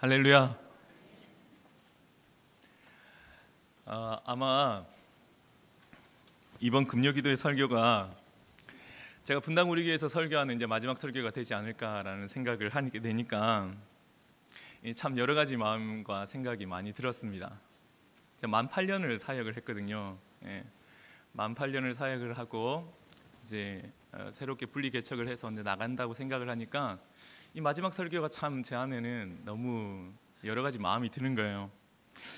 할렐루야. 아, 아마 이번 금요기도의 설교가 제가 분당 우리교에서 설교하는 이제 마지막 설교가 되지 않을까라는 생각을 하게 되니까 참 여러 가지 마음과 생각이 많이 들었습니다. 제가 만 8년을 사역을 했거든요. 예, 만 8년을 사역을 하고 이제 어, 새롭게 분리 개척을 해서 나간다고 생각을 하니까 이 마지막 설교가 참 제 안에는 너무 여러 가지 마음이 드는 거예요.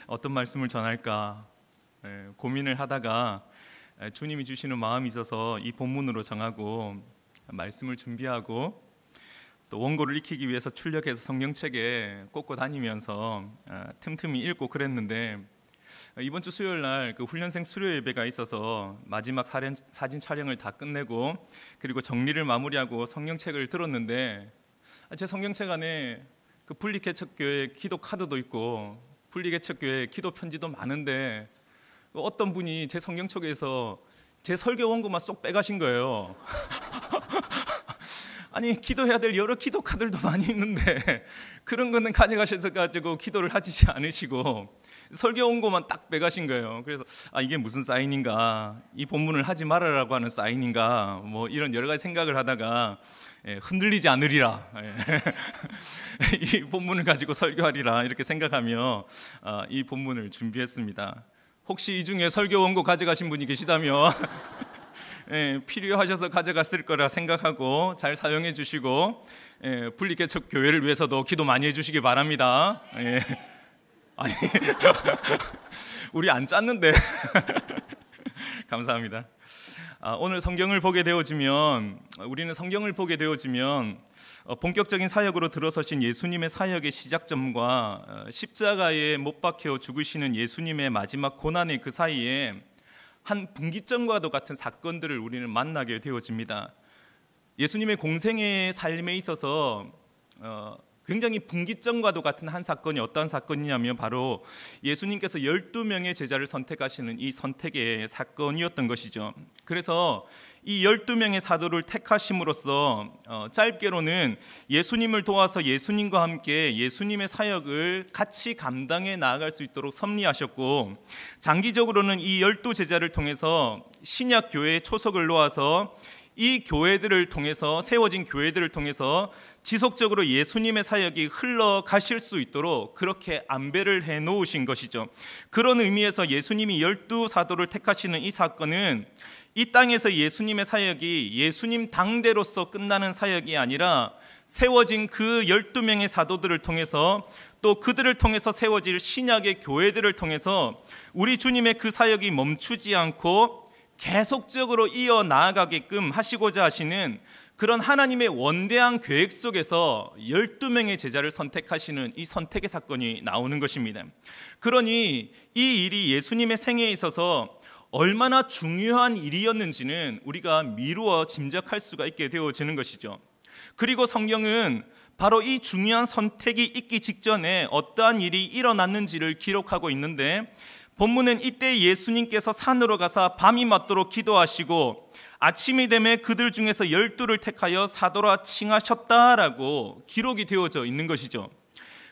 어떤 말씀을 전할까 예, 고민을 하다가 예, 주님이 주시는 마음이 있어서 이 본문으로 정하고 말씀을 준비하고 또 원고를 익히기 위해서 출력해서 성경책에 꽂고 다니면서 아, 틈틈이 읽고 그랬는데 아, 이번 주 수요일 날 그 훈련생 수료 예배가 있어서 마지막 사진 촬영을 다 끝내고 그리고 정리를 마무리하고 성경책을 들었는데 아, 제 성경책 안에 그 분리개척교회 기도 카드도 있고 분리개척교회 기도 편지도 많은데 그 어떤 분이 제 성경책에서 제 설교 원고만 쏙 빼가신 거예요. 아니 기도해야 될 여러 기도 카드도 많이 있는데 그런 거는 가져가셔서 가지고 기도를 하지 않으시고 설교 원고만 딱 빼가신 거예요. 그래서 아 이게 무슨 사인인가 이 본문을 하지 말아라고 하는 사인인가 뭐 이런 여러 가지 생각을 하다가 예, 흔들리지 않으리라 예. 이 본문을 가지고 설교하리라 이렇게 생각하며 아, 이 본문을 준비했습니다. 혹시 이 중에 설교 원고 가져가신 분이 계시다면 예, 필요하셔서 가져갔을 거라 생각하고 잘 사용해 주시고 분리개척 교회를 위해서도 기도 많이 해주시기 바랍니다. 아니 우리 안 짰는데 감사합니다. 아, 오늘 성경을 보게 되어지면 우리는 성경을 보게 되어지면 어, 본격적인 사역으로 들어서신 예수님의 사역의 시작점과 어, 십자가에 못 박혀 죽으시는 예수님의 마지막 고난의 그 사이에 한 분기점과도 같은 사건들을 우리는 만나게 되어집니다. 예수님의 공생의 삶에 있어서 어, 굉장히 분기점과도 같은 한 사건이 어떤 사건이냐면 바로 예수님께서 12명의 제자를 선택하시는 이 선택의 사건이었던 것이죠. 그래서 이 12명의 사도를 택하심으로써 어, 짧게로는 예수님을 도와서 예수님과 함께 예수님의 사역을 같이 감당해 나아갈 수 있도록 섭리하셨고 장기적으로는 이 12제자를 통해서 신약 교회의 초석을 놓아서 이 교회들을 통해서 세워진 교회들을 통해서 지속적으로 예수님의 사역이 흘러가실 수 있도록 그렇게 안배를 해 놓으신 것이죠. 그런 의미에서 예수님이 열두 사도를 택하시는 이 사건은 이 땅에서 예수님의 사역이 예수님 당대로서 끝나는 사역이 아니라 세워진 그 열두 명의 사도들을 통해서 또 그들을 통해서 세워질 신약의 교회들을 통해서 우리 주님의 그 사역이 멈추지 않고 계속적으로 이어 나아가게끔 하시고자 하시는 그런 하나님의 원대한 계획 속에서 12명의 제자를 선택하시는 이 선택의 사건이 나오는 것입니다. 그러니 이 일이 예수님의 생애에 있어서 얼마나 중요한 일이었는지는 우리가 미루어 짐작할 수가 있게 되어지는 것이죠. 그리고 성경은 바로 이 중요한 선택이 있기 직전에 어떠한 일이 일어났는지를 기록하고 있는데 본문은 이때 예수님께서 산으로 가사 밤이 맞도록 기도하시고 아침이 되매 그들 중에서 열두를 택하여 사도라 칭하셨다라고 기록이 되어져 있는 것이죠.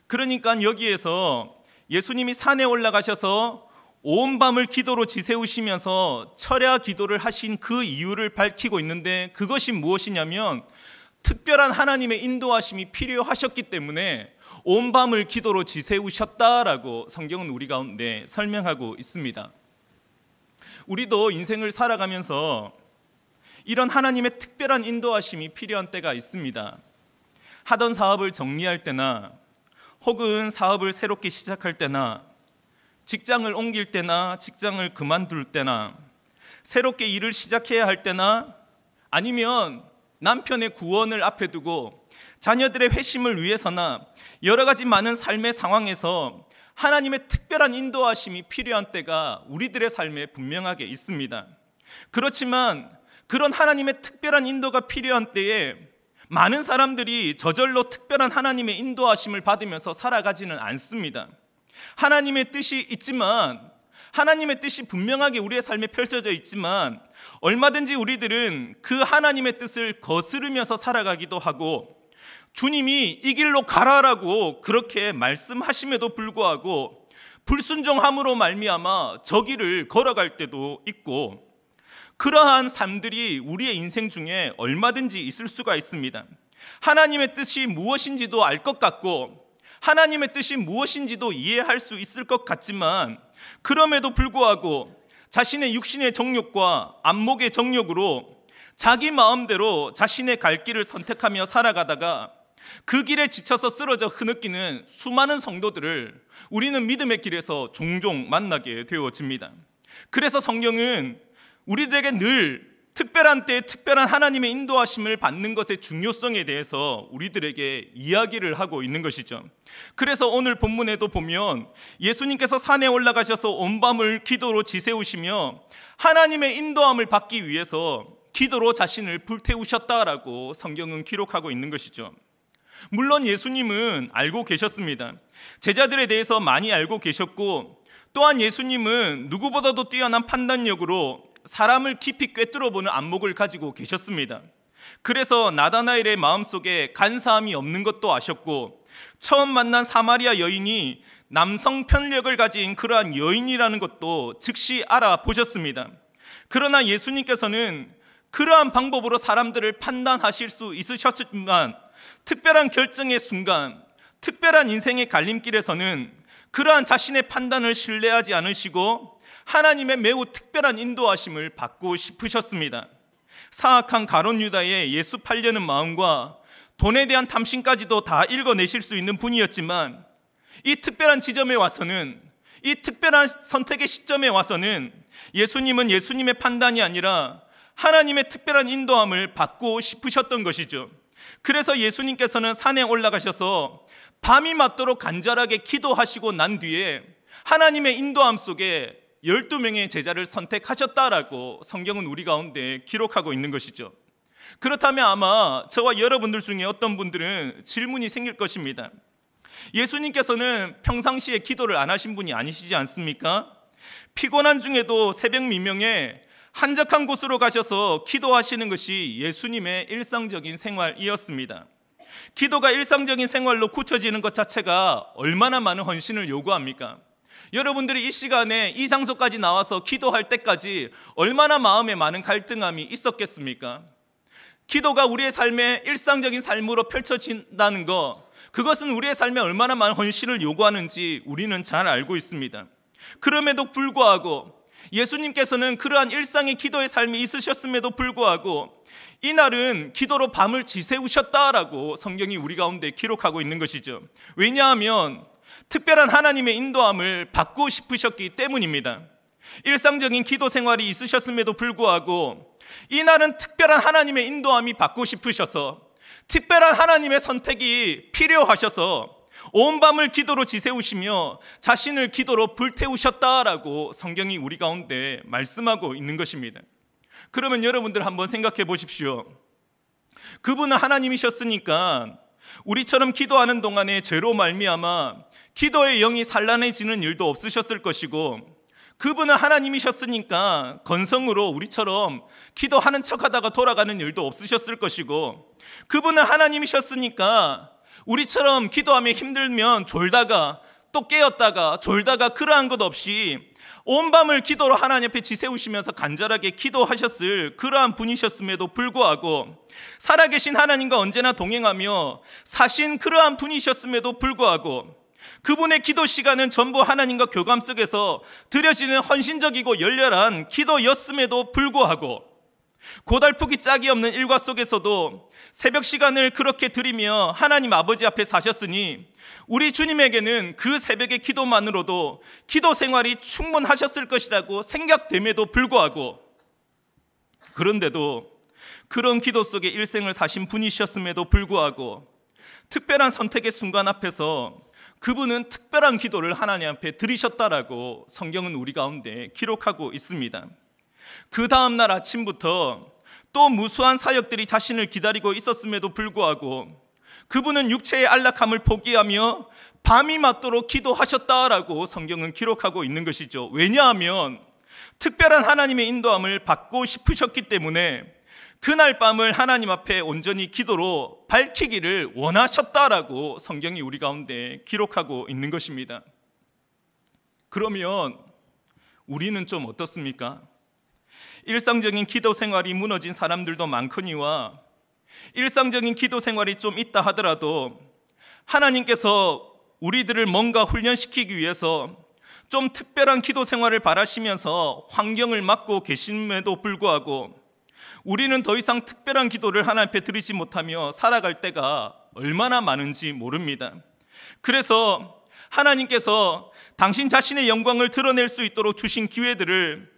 그러니까 여기에서 예수님이 산에 올라가셔서 온 밤을 기도로 지새우시면서 철야 기도를 하신 그 이유를 밝히고 있는데 그것이 무엇이냐면 특별한 하나님의 인도하심이 필요하셨기 때문에 온 밤을 기도로 지새우셨다라고 성경은 우리 가운데 설명하고 있습니다. 우리도 인생을 살아가면서 이런 하나님의 특별한 인도하심이 필요한 때가 있습니다. 하던 사업을 정리할 때나 혹은 사업을 새롭게 시작할 때나 직장을 옮길 때나 직장을 그만둘 때나 새롭게 일을 시작해야 할 때나 아니면 남편의 구원을 앞에 두고 자녀들의 회심을 위해서나 여러 가지 많은 삶의 상황에서 하나님의 특별한 인도하심이 필요한 때가 우리들의 삶에 분명하게 있습니다. 그렇지만 그런 하나님의 특별한 인도가 필요한 때에 많은 사람들이 저절로 특별한 하나님의 인도하심을 받으면서 살아가지는 않습니다. 하나님의 뜻이 있지만 하나님의 뜻이 분명하게 우리의 삶에 펼쳐져 있지만 얼마든지 우리들은 그 하나님의 뜻을 거스르면서 살아가기도 하고 주님이 이 길로 가라라고 그렇게 말씀하심에도 불구하고 불순종함으로 말미암아 저 길을 걸어갈 때도 있고 그러한 삶들이 우리의 인생 중에 얼마든지 있을 수가 있습니다. 하나님의 뜻이 무엇인지도 알 것 같고 하나님의 뜻이 무엇인지도 이해할 수 있을 것 같지만 그럼에도 불구하고 자신의 육신의 정욕과 안목의 정욕으로 자기 마음대로 자신의 갈 길을 선택하며 살아가다가 그 길에 지쳐서 쓰러져 흐느끼는 수많은 성도들을 우리는 믿음의 길에서 종종 만나게 되어집니다. 그래서 성경은 우리들에게 늘 특별한 때에 특별한 하나님의 인도하심을 받는 것의 중요성에 대해서 우리들에게 이야기를 하고 있는 것이죠. 그래서 오늘 본문에도 보면 예수님께서 산에 올라가셔서 온 밤을 기도로 지새우시며 하나님의 인도함을 받기 위해서 기도로 자신을 불태우셨다라고 성경은 기록하고 있는 것이죠. 물론 예수님은 알고 계셨습니다. 제자들에 대해서 많이 알고 계셨고 또한 예수님은 누구보다도 뛰어난 판단력으로 사람을 깊이 꿰뚫어보는 안목을 가지고 계셨습니다. 그래서 나다나엘의 마음속에 간사함이 없는 것도 아셨고 처음 만난 사마리아 여인이 남성 편력을 가진 그러한 여인이라는 것도 즉시 알아보셨습니다. 그러나 예수님께서는 그러한 방법으로 사람들을 판단하실 수 있으셨지만 특별한 결정의 순간, 특별한 인생의 갈림길에서는 그러한 자신의 판단을 신뢰하지 않으시고 하나님의 매우 특별한 인도하심을 받고 싶으셨습니다. 사악한 가론 유다의 예수 팔려는 마음과 돈에 대한 탐심까지도 다 읽어내실 수 있는 분이었지만 이 특별한 지점에 와서는 이 특별한 선택의 시점에 와서는 예수님은 예수님의 판단이 아니라 하나님의 특별한 인도함을 받고 싶으셨던 것이죠. 그래서 예수님께서는 산에 올라가셔서 밤이 맞도록 간절하게 기도하시고 난 뒤에 하나님의 인도함 속에 1 2 명의 제자를 선택하셨다라고 성경은 우리 가운데 기록하고 있는 것이죠. 그렇다면 아마 저와 여러분들 중에 어떤 분들은 질문이 생길 것입니다. 예수님께서는 평상시에 기도를 안 하신 분이 아니시지 않습니까? 피곤한 중에도 새벽 미명에 한적한 곳으로 가셔서 기도하시는 것이 예수님의 일상적인 생활이었습니다. 기도가 일상적인 생활로 굳혀지는 것 자체가 얼마나 많은 헌신을 요구합니까? 여러분들이 이 시간에 이 장소까지 나와서 기도할 때까지 얼마나 마음에 많은 갈등함이 있었겠습니까? 기도가 우리의 삶의 일상적인 삶으로 펼쳐진다는 것, 그것은 우리의 삶에 얼마나 많은 헌신을 요구하는지 우리는 잘 알고 있습니다. 그럼에도 불구하고 예수님께서는 그러한 일상의 기도의 삶이 있으셨음에도 불구하고 이날은 기도로 밤을 지새우셨다라고 성경이 우리 가운데 기록하고 있는 것이죠. 왜냐하면 특별한 하나님의 인도함을 받고 싶으셨기 때문입니다. 일상적인 기도 생활이 있으셨음에도 불구하고 이날은 특별한 하나님의 인도함이 받고 싶으셔서 특별한 하나님의 선택이 필요하셔서 온 밤을 기도로 지새우시며 자신을 기도로 불태우셨다라고 성경이 우리 가운데 말씀하고 있는 것입니다. 그러면 여러분들 한번 생각해 보십시오. 그분은 하나님이셨으니까 우리처럼 기도하는 동안에 죄로 말미암아 기도의 영이 산란해지는 일도 없으셨을 것이고 그분은 하나님이셨으니까 건성으로 우리처럼 기도하는 척하다가 돌아가는 일도 없으셨을 것이고 그분은 하나님이셨으니까 우리처럼 기도하며 힘들면 졸다가 또 깨었다가 졸다가 그러한 것 없이 온 밤을 기도로 하나님 앞에 지새우시면서 간절하게 기도하셨을 그러한 분이셨음에도 불구하고 살아계신 하나님과 언제나 동행하며 사신 그러한 분이셨음에도 불구하고 그분의 기도 시간은 전부 하나님과 교감 속에서 드려지는 헌신적이고 열렬한 기도였음에도 불구하고 고달프기 짝이 없는 일과 속에서도 새벽 시간을 그렇게 드리며 하나님 아버지 앞에 사셨으니 우리 주님에게는 그 새벽의 기도만으로도 기도 생활이 충분하셨을 것이라고 생각됨에도 불구하고 그런데도 그런 기도 속에 일생을 사신 분이셨음에도 불구하고 특별한 선택의 순간 앞에서 그분은 특별한 기도를 하나님 앞에 드리셨다라고 성경은 우리 가운데 기록하고 있습니다. 그 다음 날 아침부터 또 무수한 사역들이 자신을 기다리고 있었음에도 불구하고 그분은 육체의 안락함을 포기하며 밤이 맞도록 기도하셨다라고 성경은 기록하고 있는 것이죠. 왜냐하면 특별한 하나님의 인도함을 받고 싶으셨기 때문에 그날 밤을 하나님 앞에 온전히 기도로 밝히기를 원하셨다라고 성경이 우리 가운데 기록하고 있는 것입니다. 그러면 우리는 좀 어떻습니까? 일상적인 기도 생활이 무너진 사람들도 많거니와 일상적인 기도 생활이 좀 있다 하더라도 하나님께서 우리들을 뭔가 훈련시키기 위해서 좀 특별한 기도 생활을 바라시면서 환경을 막고 계심에도 불구하고 우리는 더 이상 특별한 기도를 하나님 앞에 드리지 못하며 살아갈 때가 얼마나 많은지 모릅니다. 그래서 하나님께서 당신 자신의 영광을 드러낼 수 있도록 주신 기회들을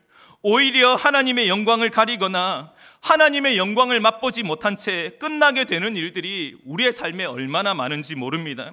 오히려 하나님의 영광을 가리거나 하나님의 영광을 맛보지 못한 채 끝나게 되는 일들이 우리의 삶에 얼마나 많은지 모릅니다.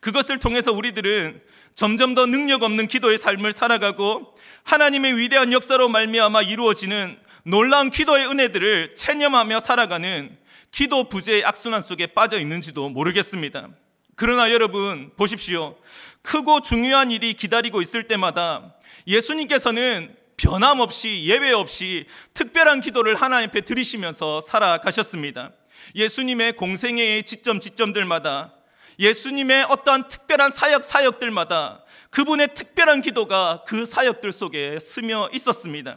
그것을 통해서 우리들은 점점 더 능력 없는 기도의 삶을 살아가고 하나님의 위대한 역사로 말미암아 이루어지는 놀라운 기도의 은혜들을 체념하며 살아가는 기도 부재의 악순환 속에 빠져 있는지도 모르겠습니다. 그러나 여러분 보십시오. 크고 중요한 일이 기다리고 있을 때마다 예수님께서는 변함없이 예외 없이 특별한 기도를 하나님 앞에 드리시면서 살아가셨습니다. 예수님의 공생애의 지점 지점들마다 예수님의 어떠한 특별한 사역 사역들마다 그분의 특별한 기도가 그 사역들 속에 스며 있었습니다.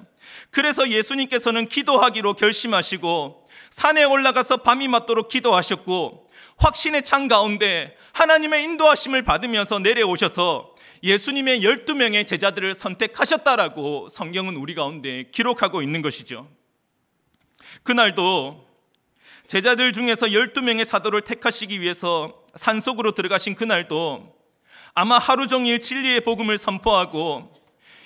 그래서 예수님께서는 기도하기로 결심하시고 산에 올라가서 밤이 맞도록 기도하셨고 확신의 창 가운데 하나님의 인도하심을 받으면서 내려오셔서 예수님의 12명의 제자들을 선택하셨다라고 성경은 우리 가운데 기록하고 있는 것이죠. 그날도 제자들 중에서 12명의 사도를 택하시기 위해서 산속으로 들어가신 그날도 아마 하루 종일 진리의 복음을 선포하고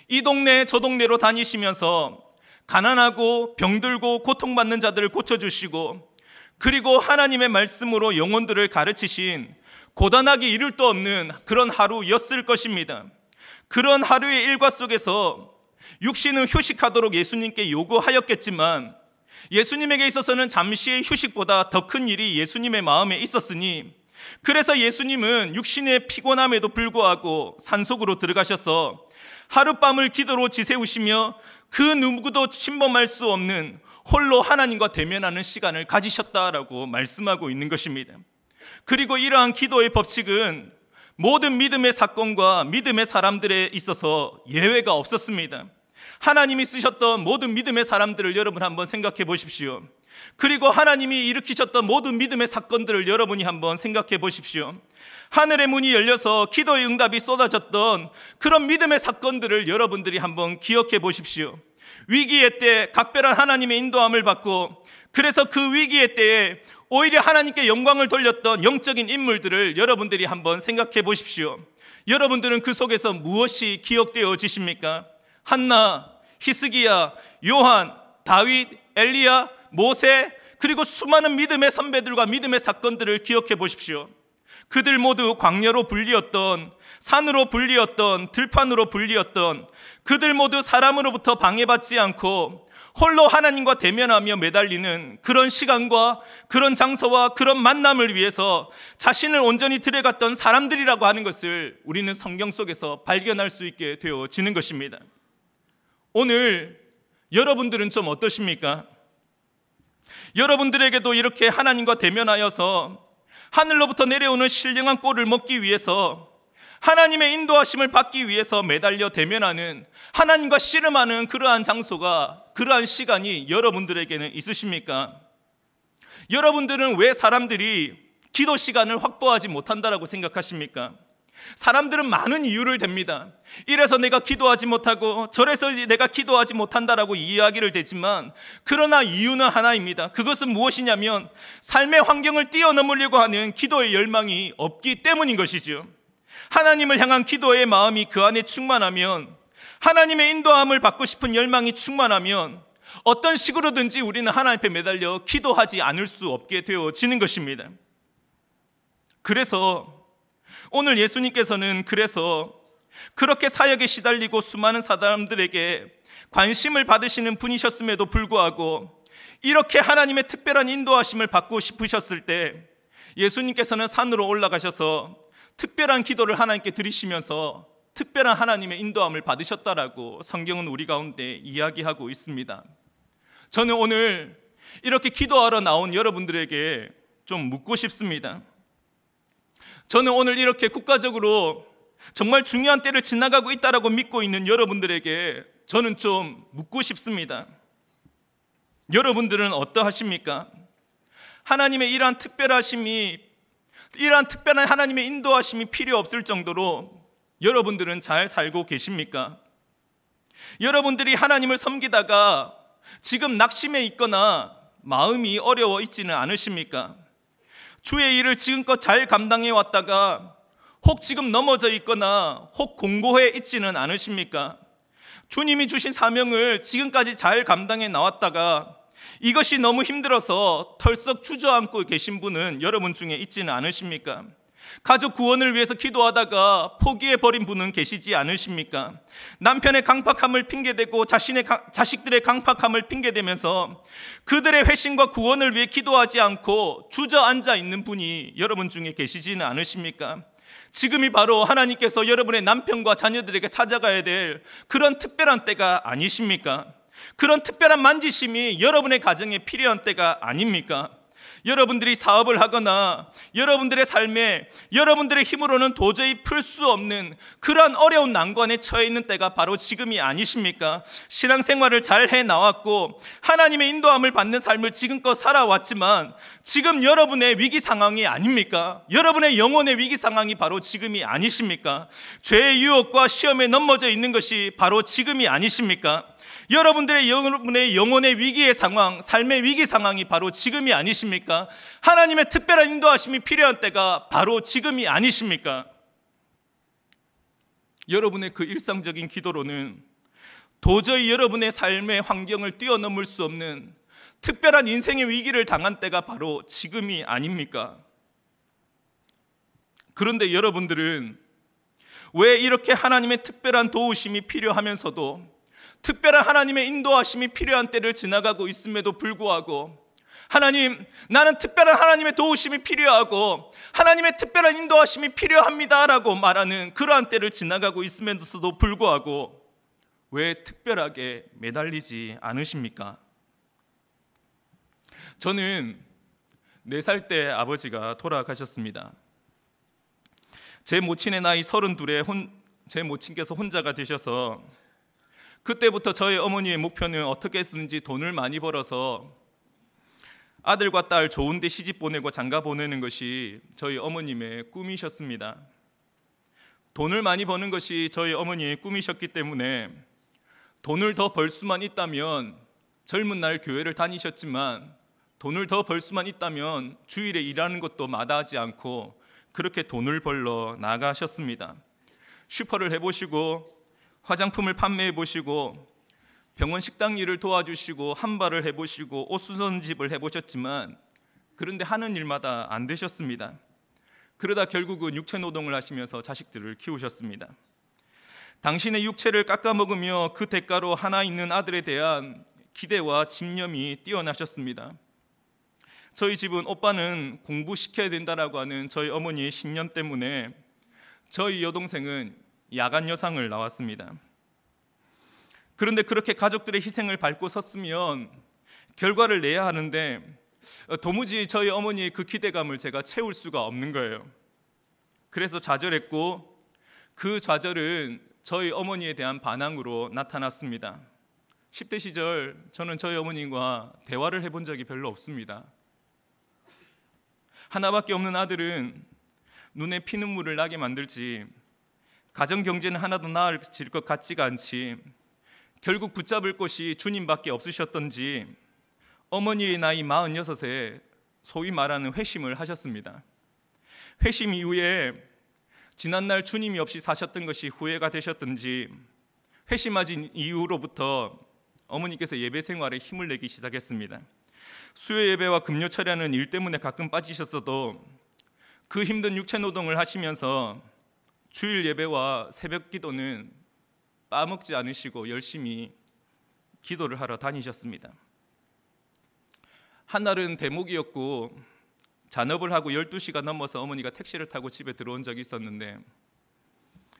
이 동네 저 동네로 다니시면서 가난하고 병들고 고통받는 자들을 고쳐주시고 그리고 하나님의 말씀으로 영혼들을 가르치신 고단하기 이를 도 없는 그런 하루였을 것입니다. 그런 하루의 일과 속에서 육신은 휴식하도록 예수님께 요구하였겠지만 예수님에게 있어서는 잠시의 휴식보다 더 큰 일이 예수님의 마음에 있었으니 그래서 예수님은 육신의 피곤함에도 불구하고 산속으로 들어가셔서 하룻밤을 기도로 지새우시며 그 누구도 침범할 수 없는 홀로 하나님과 대면하는 시간을 가지셨다라고 말씀하고 있는 것입니다. 그리고 이러한 기도의 법칙은 모든 믿음의 사건과 믿음의 사람들에 있어서 예외가 없었습니다. 하나님이 쓰셨던 모든 믿음의 사람들을 여러분 한번 생각해 보십시오. 그리고 하나님이 일으키셨던 모든 믿음의 사건들을 여러분이 한번 생각해 보십시오. 하늘의 문이 열려서 기도의 응답이 쏟아졌던 그런 믿음의 사건들을 여러분들이 한번 기억해 보십시오. 위기의 때 각별한 하나님의 인도함을 받고 그래서 그 위기의 때에 오히려 하나님께 영광을 돌렸던 영적인 인물들을 여러분들이 한번 생각해 보십시오. 여러분들은 그 속에서 무엇이 기억되어지십니까? 한나, 히스기야, 요한, 다윗, 엘리야, 모세 그리고 수많은 믿음의 선배들과 믿음의 사건들을 기억해 보십시오. 그들 모두 광야로 불리었던 산으로 불리었던 들판으로 불리었던 그들 모두 사람으로부터 방해받지 않고 홀로 하나님과 대면하며 매달리는 그런 시간과 그런 장소와 그런 만남을 위해서 자신을 온전히 들여갔던 사람들이라고 하는 것을 우리는 성경 속에서 발견할 수 있게 되어지는 것입니다. 오늘 여러분들은 좀 어떠십니까? 여러분들에게도 이렇게 하나님과 대면하여서 하늘로부터 내려오는 신령한 꼴을 먹기 위해서 하나님의 인도하심을 받기 위해서 매달려 대면하는 하나님과 씨름하는 그러한 장소가 그러한 시간이 여러분들에게는 있으십니까? 여러분들은 왜 사람들이 기도 시간을 확보하지 못한다라고 생각하십니까? 사람들은 많은 이유를 댑니다. 이래서 내가 기도하지 못하고 저래서 내가 기도하지 못한다라고 이야기를 대지만 그러나 이유는 하나입니다. 그것은 무엇이냐면 삶의 환경을 뛰어넘으려고 하는 기도의 열망이 없기 때문인 것이죠. 하나님을 향한 기도의 마음이 그 안에 충만하면 하나님의 인도함을 받고 싶은 열망이 충만하면 어떤 식으로든지 우리는 하나님 앞에 매달려 기도하지 않을 수 없게 되어지는 것입니다. 그래서 오늘 예수님께서는 그래서 그렇게 사역에 시달리고 수많은 사람들에게 관심을 받으시는 분이셨음에도 불구하고 이렇게 하나님의 특별한 인도하심을 받고 싶으셨을 때 예수님께서는 산으로 올라가셔서 특별한 기도를 하나님께 드리시면서 특별한 하나님의 인도함을 받으셨다라고 성경은 우리 가운데 이야기하고 있습니다. 저는 오늘 이렇게 기도하러 나온 여러분들에게 좀 묻고 싶습니다. 저는 오늘 이렇게 국가적으로 정말 중요한 때를 지나가고 있다라고 믿고 있는 여러분들에게 저는 좀 묻고 싶습니다. 여러분들은 어떠하십니까? 하나님의 이러한 특별하심이 이러한 특별한 하나님의 인도하심이 필요 없을 정도로 여러분들은 잘 살고 계십니까? 여러분들이 하나님을 섬기다가 지금 낙심해 있거나 마음이 어려워 있지는 않으십니까? 주의 일을 지금껏 잘 감당해 왔다가 혹 지금 넘어져 있거나 혹 공고해 있지는 않으십니까? 주님이 주신 사명을 지금까지 잘 감당해 나왔다가 이것이 너무 힘들어서 털썩 주저앉고 계신 분은 여러분 중에 있지는 않으십니까? 가족 구원을 위해서 기도하다가 포기해버린 분은 계시지 않으십니까? 남편의 강팍함을 핑계대고 자신의 가, 자식들의 강팍함을 핑계대면서 그들의 회심과 구원을 위해 기도하지 않고 주저앉아 있는 분이 여러분 중에 계시지는 않으십니까? 지금이 바로 하나님께서 여러분의 남편과 자녀들에게 찾아가야 될 그런 특별한 때가 아니십니까? 그런 특별한 만지심이 여러분의 가정에 필요한 때가 아닙니까? 여러분들이 사업을 하거나 여러분들의 삶에 여러분들의 힘으로는 도저히 풀 수 없는 그러한 어려운 난관에 처해 있는 때가 바로 지금이 아니십니까? 신앙생활을 잘 해 나왔고 하나님의 인도함을 받는 삶을 지금껏 살아왔지만 지금 여러분의 위기 상황이 아닙니까? 여러분의 영혼의 위기 상황이 바로 지금이 아니십니까? 죄의 유혹과 시험에 넘어져 있는 것이 바로 지금이 아니십니까? 여러분들의 여러분의 영혼의 위기의 상황, 삶의 위기 상황이 바로 지금이 아니십니까? 하나님의 특별한 인도하심이 필요한 때가 바로 지금이 아니십니까? 여러분의 그 일상적인 기도로는 도저히 여러분의 삶의 환경을 뛰어넘을 수 없는 특별한 인생의 위기를 당한 때가 바로 지금이 아닙니까? 그런데 여러분들은 왜 이렇게 하나님의 특별한 도우심이 필요하면서도 특별한 하나님의 인도하심이 필요한 때를 지나가고 있음에도 불구하고 하나님, 나는 특별한 하나님의 도우심이 필요하고 하나님의 특별한 인도하심이 필요합니다라고 말하는 그러한 때를 지나가고 있음에도 불구하고 왜 특별하게 매달리지 않으십니까? 저는 네 살 때 아버지가 돌아가셨습니다. 제 모친의 나이 32에 혼, 제 모친께서 혼자가 되셔서 그때부터 저희 어머니의 목표는 어떻게 했는지 돈을 많이 벌어서 아들과 딸 좋은데 시집 보내고 장가 보내는 것이 저희 어머님의 꿈이셨습니다. 돈을 많이 버는 것이 저희 어머니의 꿈이셨기 때문에 돈을 더 벌 수만 있다면 젊은 날 교회를 다니셨지만 돈을 더 벌 수만 있다면 주일에 일하는 것도 마다하지 않고 그렇게 돈을 벌러 나가셨습니다. 슈퍼를 해보시고 화장품을 판매해 보시고 병원 식당 일을 도와주시고 한발을 해보시고 옷 수선집을 해보셨지만 그런데 하는 일마다 안 되셨습니다. 그러다 결국은 그 육체 노동을 하시면서 자식들을 키우셨습니다. 당신의 육체를 깎아먹으며 그 대가로 하나 있는 아들에 대한 기대와 집념이 뛰어나셨습니다. 저희 집은 오빠는 공부시켜야 된다라고 하는 저희 어머니의 신념 때문에 저희 여동생은 야간 여상을 나왔습니다. 그런데 그렇게 가족들의 희생을 밟고 섰으면 결과를 내야 하는데 어, 도무지 저희 어머니의 그 기대감을 제가 채울 수가 없는 거예요. 그래서 좌절했고 그 좌절은 저희 어머니에 대한 반항으로 나타났습니다. 10대 시절 저는 저희 어머님과 대화를 해본 적이 별로 없습니다. 하나밖에 없는 아들은 눈에 피눈물을 나게 만들지 가정 경제는 하나도 나아질 것 같지가 않지. 결국 붙잡을 곳이 주님밖에 없으셨던지 어머니의 나이 46에 소위 말하는 회심을 하셨습니다. 회심 이후에 지난날 주님이 없이 사셨던 것이 후회가 되셨던지 회심하신 이후로부터 어머니께서 예배 생활에 힘을 내기 시작했습니다. 수요 예배와 금요 철야는 일 때문에 가끔 빠지셨어도 그 힘든 육체 노동을 하시면서 주일 예배와 새벽 기도는 빠먹지 않으시고 열심히 기도를 하러 다니셨습니다. 한날은 대목이었고 잔업을 하고 12시가 넘어서 어머니가 택시를 타고 집에 들어온 적이 있었는데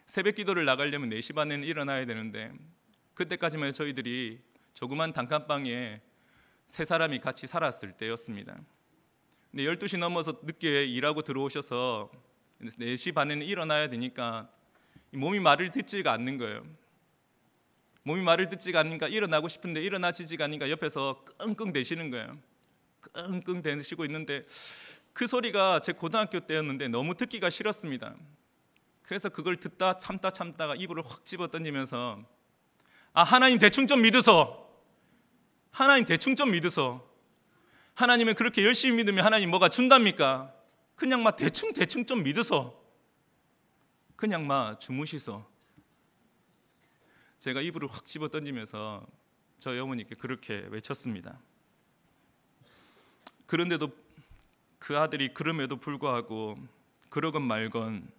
새벽 기도를 나가려면 4시 반에는 일어나야 되는데 그때까지만 저희들이 조그만 단칸방에 세 사람이 같이 살았을 때였습니다. 근데 12시 넘어서 늦게 일하고 들어오셔서 4시 반에는 일어나야 되니까 몸이 말을 듣지가 않는 거예요. 몸이 말을 듣지가 않으니까 일어나고 싶은데 일어나지지가 않으니까 옆에서 끙끙 대시는 거예요. 끙끙 대시고 있는데 그 소리가 제 고등학교 때였는데 너무 듣기가 싫었습니다. 그래서 그걸 듣다 참다 참다가 이불을 확 집어 던지면서 아 하나님 대충 좀 믿으소. 하나님 대충 좀 믿으소. 하나님은 그렇게 열심히 믿으면 하나님 뭐가 준답니까? 그냥 막 대충 대충 좀 믿어서 그냥 막 주무시서 제가 이불을 확 집어 던지면서 저희 어머니께 그렇게 외쳤습니다. 그런데도 그 아들이 그럼에도 불구하고 그러건 말건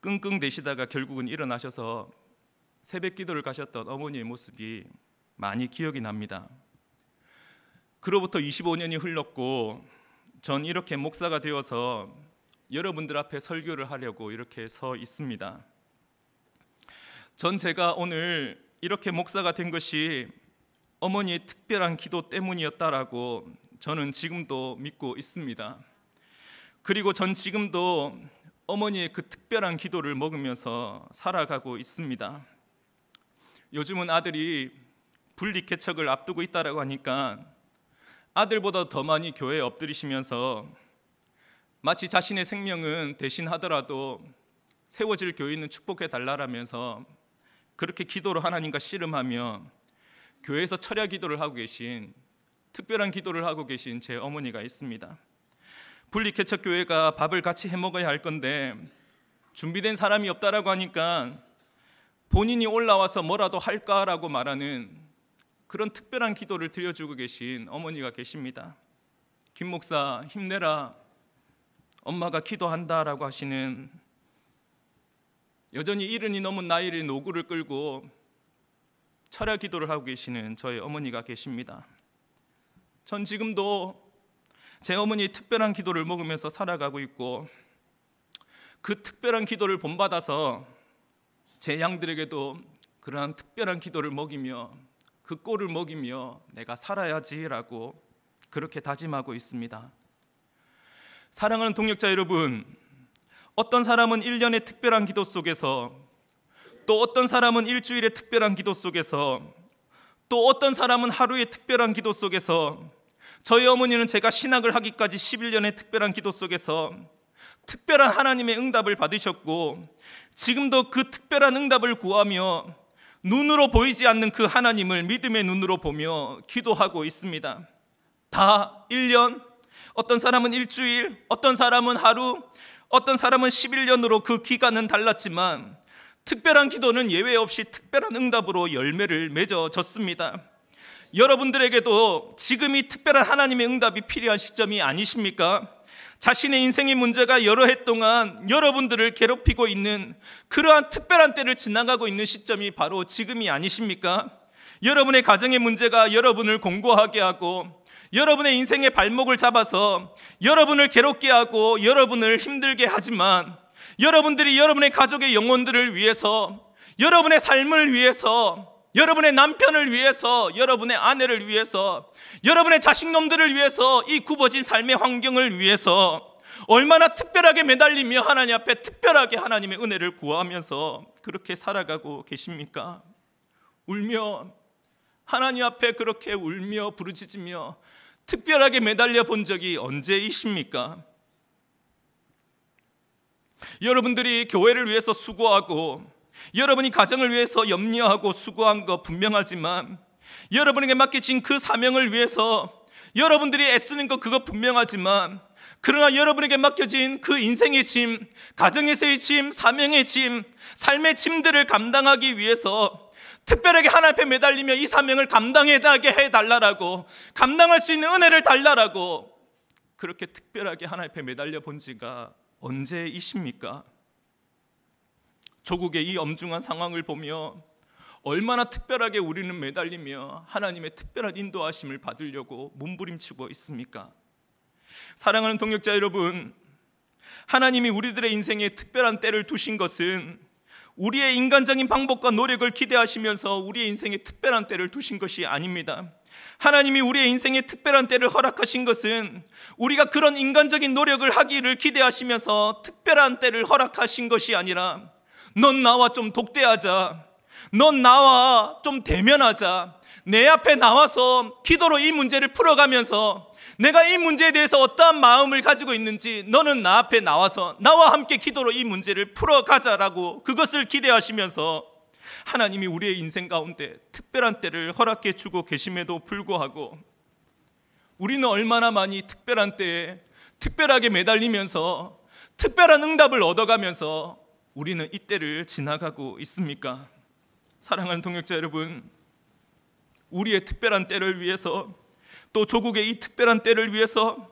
끙끙대시다가 결국은 일어나셔서 새벽 기도를 가셨던 어머니의 모습이 많이 기억이 납니다. 그로부터 25년이 흘렀고 전 이렇게 목사가 되어서 여러분들 앞에 설교를 하려고 이렇게 서 있습니다. 전 제가 오늘 이렇게 목사가 된 것이 어머니의 특별한 기도 때문이었다라고 저는 지금도 믿고 있습니다. 그리고 전 지금도 어머니의 그 특별한 기도를 먹으면서 살아가고 있습니다. 요즘은 아들이 분리 개척을 앞두고 있다라고 하니까 아들보다 더 많이 교회에 엎드리시면서 마치 자신의 생명은 대신하더라도 세워질 교회는 축복해 달라라면서 그렇게 기도로 하나님과 씨름하며 교회에서 철야 기도를 하고 계신 특별한 기도를 하고 계신 제 어머니가 있습니다. 분리개척 교회가 밥을 같이 해 먹어야 할 건데 준비된 사람이 없다라고 하니까 본인이 올라와서 뭐라도 할까라고 말하는 그런 특별한 기도를 드려주고 계신 어머니가 계십니다. 김 목사 힘내라. 엄마가 기도한다라고 하시는 여전히 이른이 넘은 나이를 노구를 끌고 철야 기도를 하고 계시는 저희 어머니가 계십니다. 전 지금도 제어머니 특별한 기도를 먹으면서 살아가고 있고 그 특별한 기도를 본받아서 제 양들에게도 그러한 특별한 기도를 먹이며 그 꼴을 먹이며 내가 살아야지라고 그렇게 다짐하고 있습니다. 사랑하는 동역자 여러분, 어떤 사람은 1년의 특별한 기도 속에서 또 어떤 사람은 일주일의 특별한 기도 속에서 또 어떤 사람은 하루의 특별한 기도 속에서 저희 어머니는 제가 신학을 하기까지 11년의 특별한 기도 속에서 특별한 하나님의 응답을 받으셨고 지금도 그 특별한 응답을 구하며 눈으로 보이지 않는 그 하나님을 믿음의 눈으로 보며 기도하고 있습니다. 다 1년, 어떤 사람은 일주일, 어떤 사람은 하루, 어떤 사람은 11년으로 그 기간은 달랐지만 특별한 기도는 예외 없이 특별한 응답으로 열매를 맺어졌습니다. 여러분들에게도 지금이 특별한 하나님의 응답이 필요한 시점이 아니십니까? 자신의 인생의 문제가 여러 해 동안 여러분들을 괴롭히고 있는 그러한 특별한 때를 지나가고 있는 시점이 바로 지금이 아니십니까? 여러분의 가정의 문제가 여러분을 공고하게 하고 여러분의 인생의 발목을 잡아서 여러분을 괴롭게 하고 여러분을 힘들게 하지만 여러분들이 여러분의 가족의 영혼들을 위해서 여러분의 삶을 위해서 여러분의 남편을 위해서, 여러분의 아내를 위해서, 여러분의 자식놈들을 위해서, 이 굽어진 삶의 환경을 위해서 얼마나 특별하게 매달리며 하나님 앞에 특별하게 하나님의 은혜를 구하면서 그렇게 살아가고 계십니까? 울며 하나님 앞에 그렇게 울며 부르짖으며 특별하게 매달려 본 적이 언제이십니까? 여러분들이 교회를 위해서 수고하고 여러분이 가정을 위해서 염려하고 수고한 거 분명하지만 여러분에게 맡기신그 사명을 위해서 여러분들이 애쓰는 거 그거 분명하지만 그러나 여러분에게 맡겨진 그 인생의 짐, 가정에서의 짐, 사명의 짐, 삶의 짐들을 감당하기 위해서 특별하게 하나 앞에 매달리며 이 사명을 감당해다게 해달라라고 감당할 수 있는 은혜를 달라라고 그렇게 특별하게 하나 앞에 매달려 본 지가 언제이십니까? 조국의 이 엄중한 상황을 보며 얼마나 특별하게 우리는 매달리며 하나님의 특별한 인도하심을 받으려고 몸부림치고 있습니까? 사랑하는 동역자 여러분, 하나님이 우리들의 인생에 특별한 때를 두신 것은 우리의 인간적인 방법과 노력을 기대하시면서 우리의 인생에 특별한 때를 두신 것이 아닙니다. 하나님이 우리의 인생에 특별한 때를 허락하신 것은 우리가 그런 인간적인 노력을 하기를 기대하시면서 특별한 때를 허락하신 것이 아니라 넌 나와 좀 독대하자. 넌 나와 좀 대면하자. 내 앞에 나와서 기도로 이 문제를 풀어가면서 내가 이 문제에 대해서 어떠한 마음을 가지고 있는지 너는 나 앞에 나와서 나와 함께 기도로 이 문제를 풀어가자라고 그것을 기대하시면서 하나님이 우리의 인생 가운데 특별한 때를 허락해 주고 계심에도 불구하고 우리는 얼마나 많이 특별한 때에 특별하게 매달리면서 특별한 응답을 얻어가면서 우리는 이때를 지나가고 있습니까? 사랑하는 동역자 여러분, 우리의 특별한 때를 위해서 또 조국의 이 특별한 때를 위해서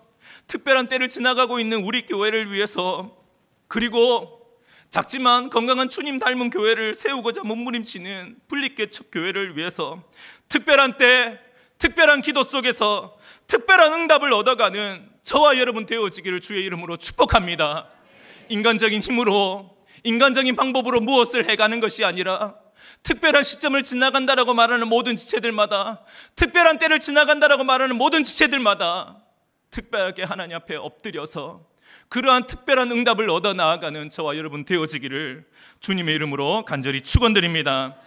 특별한 때를 지나가고 있는 우리 교회를 위해서 그리고 작지만 건강한 주님 닮은 교회를 세우고자 몸부림치는 분리개척 교회를 위해서 특별한 때 특별한 기도 속에서 특별한 응답을 얻어가는 저와 여러분 되어지기를 주의 이름으로 축복합니다. 인간적인 힘으로 인간적인 방법으로 무엇을 해가는 것이 아니라 특별한 시점을 지나간다라고 말하는 모든 지체들마다 특별한 때를 지나간다라고 말하는 모든 지체들마다 특별하게 하나님 앞에 엎드려서 그러한 특별한 응답을 얻어 나아가는 저와 여러분 되어지기를 주님의 이름으로 간절히 축원드립니다.